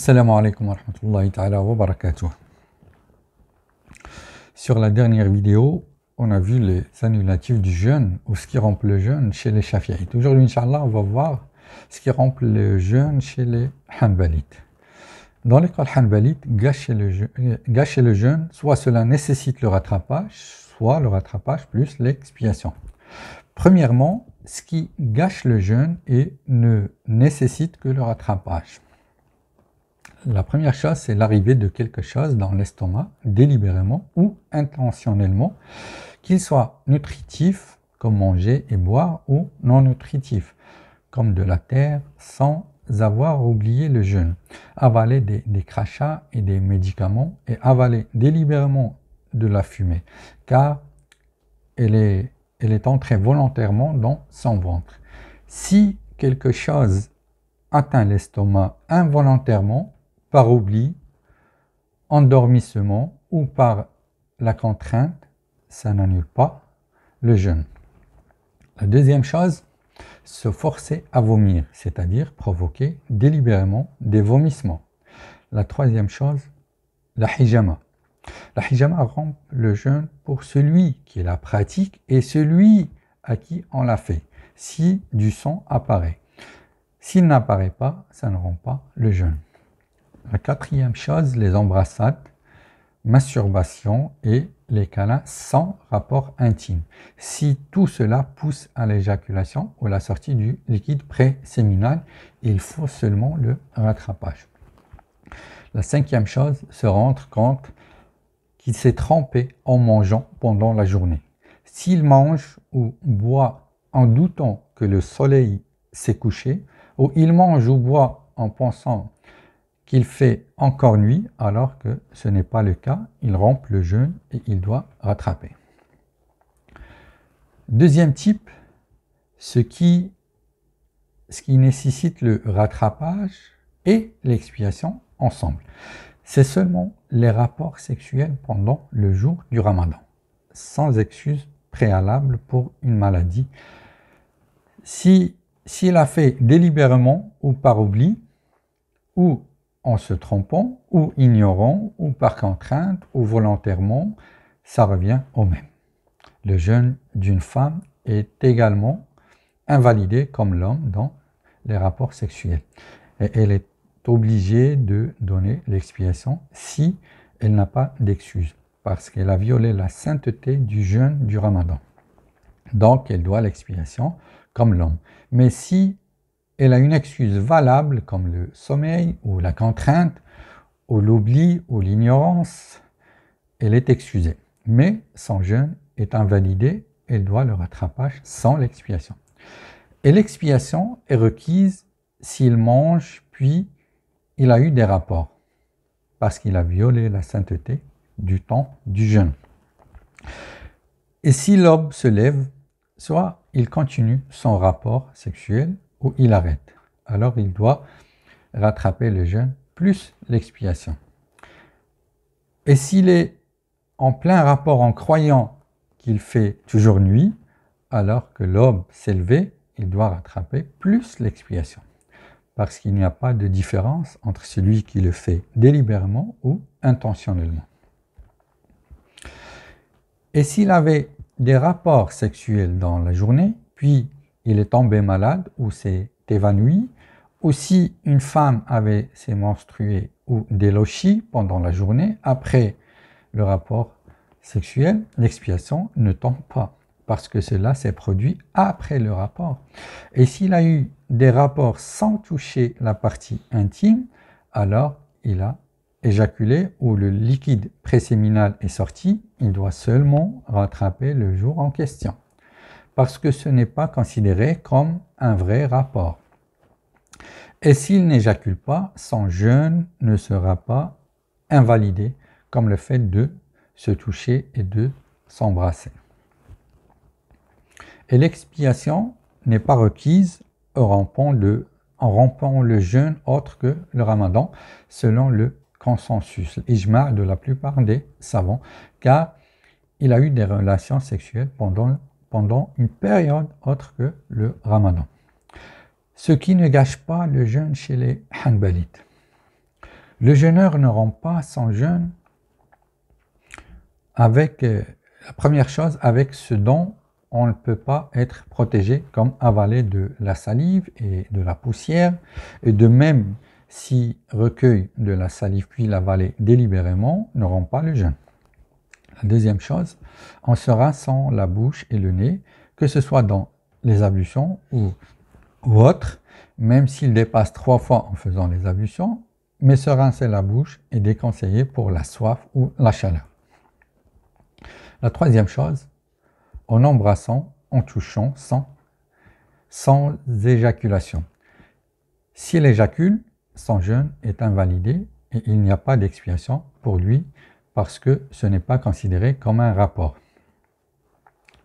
Assalamu alaikum wa rahmatullahi wa barakatuh. Sur la dernière vidéo, on a vu les annulatifs du jeûne ou ce qui rompt le jeûne chez les Shafi'ites. Aujourd'hui, Inch'Allah, on va voir ce qui rompt le jeûne chez les Hanbalites. Dans l'école Hanbalite, gâcher le, gâcher le jeûne, soit cela nécessite le rattrapage, soit le rattrapage plus l'expiation. Premièrement, ce qui gâche le jeûne et ne nécessite que le rattrapage. La première chose, c'est l'arrivée de quelque chose dans l'estomac, délibérément ou intentionnellement, qu'il soit nutritif, comme manger et boire, ou non nutritif, comme de la terre, sans avoir oublié le jeûne. Avaler des, crachats et des médicaments, et avaler délibérément de la fumée, car elle est, elle est entrée volontairement dans son ventre. Si quelque chose atteint l'estomac involontairement, par oubli, endormissement ou par la contrainte, ça n'annule pas le jeûne. La deuxième chose, se forcer à vomir, c'est-à-dire provoquer délibérément des vomissements. La troisième chose, la hijama. La hijama rompt le jeûne pour celui qui la pratique et celui à qui on l'a fait, si du sang apparaît. S'il n'apparaît pas, ça ne rompt pas le jeûne. La quatrième chose, les embrassades, masturbation et les câlins sans rapport intime, si tout cela pousse à l'éjaculation ou à la sortie du liquide pré-séminal, il faut seulement le rattrapage. La cinquième chose, se rendre compte qu'il s'est trempé en mangeant pendant la journée. S'il mange ou boit en doutant que le soleil s'est couché, ou il mange ou boit en pensant qu'il fait encore nuit alors que ce n'est pas le cas, il rompt le jeûne et il doit rattraper. Deuxième type, ce qui, ce qui nécessite le rattrapage et l'expiation ensemble. C'est seulement les rapports sexuels pendant le jour du ramadan, sans excuse préalable pour une maladie. Si s'il a fait délibérément ou par oubli, ou en se trompant ou ignorant ou par contrainte ou volontairement, ça revient au même. Le jeûne d'une femme est également invalidé comme l'homme dans les rapports sexuels. elle est obligée de donner l'expiation si elle n'a pas d'excuse, parce qu'elle a violé la sainteté du jeûne du ramadan. Donc elle doit l'expiation comme l'homme. Mais si elle a une excuse valable comme le sommeil ou la contrainte ou l'oubli ou l'ignorance, elle est excusée. Mais son jeûne est invalidé, elle doit le rattrapage sans l'expiation. Et l'expiation est requise s'il mange puis il a eu des rapports parce qu'il a violé la sainteté du temps du jeûne. Et si l'aube se lève, soit il continue son rapport sexuel, il arrête. Alors il doit rattraper le jeûne plus l'expiation. Et s'il est en plein rapport en croyant qu'il fait toujours nuit, alors que l'aube s'est levée, il doit rattraper plus l'expiation. Parce qu'il n'y a pas de différence entre celui qui le fait délibérément ou intentionnellement. Et s'il avait des rapports sexuels dans la journée, puis il est tombé malade ou s'est évanoui, ou si une femme avait ses menstrués ou des pendant la journée, après le rapport sexuel, l'expiation ne tombe pas parce que cela s'est produit après le rapport. Et s'il a eu des rapports sans toucher la partie intime, alors il a éjaculé ou le liquide préséminal est sorti, il doit seulement rattraper le jour en question parce que ce n'est pas considéré comme un vrai rapport. Et s'il n'éjacule pas, son jeûne ne sera pas invalidé, comme le fait de se toucher et de s'embrasser. Et l'expiation n'est pas requise en rompant, le, jeûne autre que le ramadan, selon le consensus, l'ijma de la plupart des savants, car il a eu des relations sexuelles pendant pendant une période autre que le ramadan. Ce qui ne gâche pas le jeûne chez les Hanbalites. Le jeûneur ne rend pas son jeûne avec, euh, la première chose, avec ce dont on ne peut pas être protégé, comme avaler de la salive et de la poussière, et de même si recueil de la salive puis l'avaler délibérément ne rend pas le jeûne deuxième chose, en se rinçant la bouche et le nez, que ce soit dans les ablutions ou, mm. autres, même s'il dépasse trois fois en faisant les ablutions, mais se rincer la bouche est déconseillé pour la soif ou la chaleur. La troisième chose, en embrassant, en touchant, sans, sans éjaculation. Si éjacule, son jeûne est invalidé et il n'y a pas d'expiation pour lui parce que ce n'est pas considéré comme un rapport.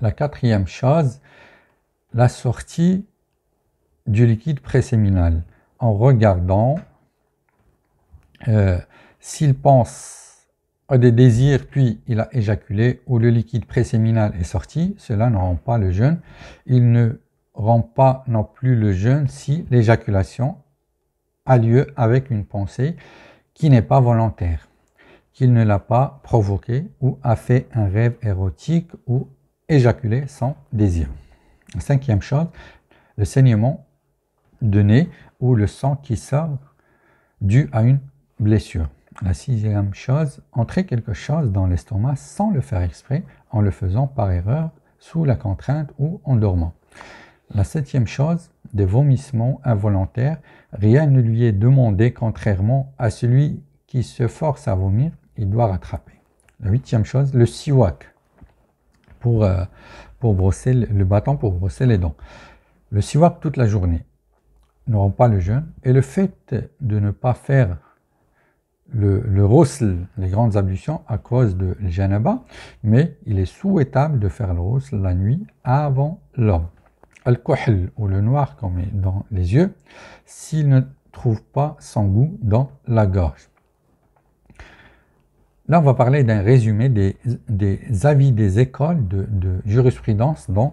La quatrième chose, la sortie du liquide préséminal en regardant euh, s'il pense à des désirs puis il a éjaculé ou le liquide préséminal est sorti, cela ne rend pas le jeûne. Il ne rend pas non plus le jeûne si l'éjaculation a lieu avec une pensée qui n'est pas volontaire qu'il ne l'a pas provoqué ou a fait un rêve érotique ou éjaculé sans désir. Cinquième chose, le saignement de nez ou le sang qui sort dû à une blessure. La sixième chose, entrer quelque chose dans l'estomac sans le faire exprès, en le faisant par erreur, sous la contrainte ou en dormant. La septième chose, des vomissements involontaires. Rien ne lui est demandé contrairement à celui qui se force à vomir, il doit rattraper. La huitième chose, le siwak, pour, euh, pour brosser le, bâton, pour brosser les dents. Le siwak toute la journée n'auront pas le jeûne. Et le fait de ne pas faire le, le les grandes ablutions, à cause de bas, mais il est souhaitable de faire le rosl la nuit avant l'homme. Al-Kohl, ou le noir qu'on met dans les yeux, s'il ne trouve pas son goût dans la gorge. Là, on va parler d'un résumé des, avis des écoles de, de, jurisprudence dont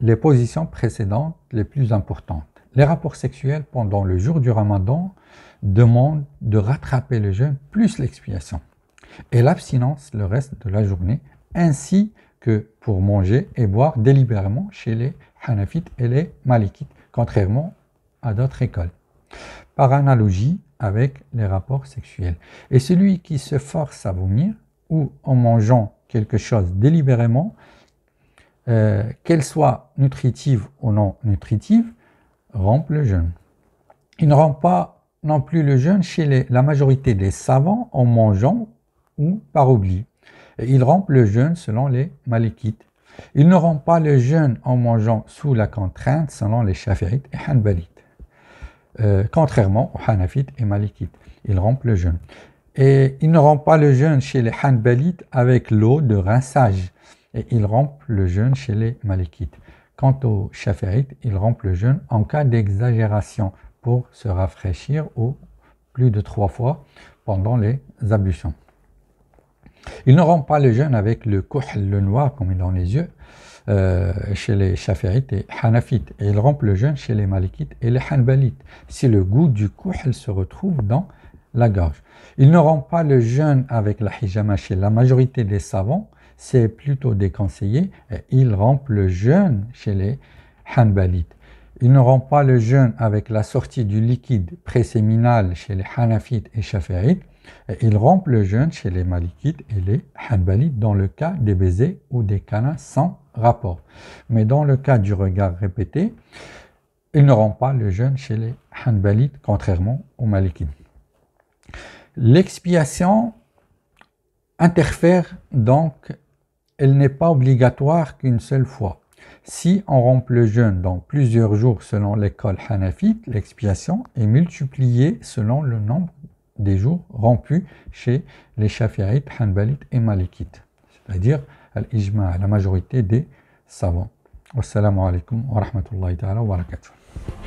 les positions précédentes les plus importantes. Les rapports sexuels pendant le jour du ramadan demandent de rattraper le jeûne plus l'expiation et l'abstinence le reste de la journée, ainsi que pour manger et boire délibérément chez les Hanafites et les Malikites, contrairement à d'autres écoles. Par analogie, avec les rapports sexuels. Et celui qui se force à vomir ou en mangeant quelque chose délibérément, euh, qu'elle soit nutritive ou non nutritive, rompt le jeûne. Il ne rompt pas non plus le jeûne chez la majorité des savants en mangeant ou par oubli. Il rompt le jeûne selon les malikites. Il ne rompt pas le jeûne en mangeant sous la contrainte selon les chafirites et hanbalites. Euh, contrairement aux Hanafites et Malikites. Ils rompent le jeûne. Et ils ne rompent pas le jeûne chez les Hanbalites avec l'eau de rinçage. Et ils rompent le jeûne chez les Malikites. Quant aux Shafarites, ils rompent le jeûne en cas d'exagération pour se rafraîchir ou plus de trois fois pendant les ablutions. Ils ne rompent pas le jeûne avec le kohl, le noir, comme il dans les yeux, euh, chez les Shafi'ites et Hanafites. Et il rompt le jeûne chez les Malikites et les Hanbalites, si le goût du kouhl se retrouve dans la gorge. Ils ne rompent pas le jeûne avec la hijama chez la majorité des savants, c'est plutôt déconseillé. Et il rompt le jeûne chez les Hanbalites. Ils ne rompent pas le jeûne avec la sortie du liquide préséminal chez les Hanafites et Shafi'ites. Il rompt le jeûne chez les Malikites et les Hanbalites dans le cas des baisers ou des canins sans rapport. Mais dans le cas du regard répété, il ne rompent pas le jeûne chez les Hanbalites, contrairement aux Malikites. L'expiation interfère donc, elle n'est pas obligatoire qu'une seule fois. Si on rompt le jeûne dans plusieurs jours selon l'école hanafite, l'expiation est multipliée selon le nombre des jours rompus chez les Shafi'ites, Hanbalites et Malikites, c'est-à-dire la majorité des savants. Wassalamu alaikum wa rahmatullahi ta'ala wa barakatuh.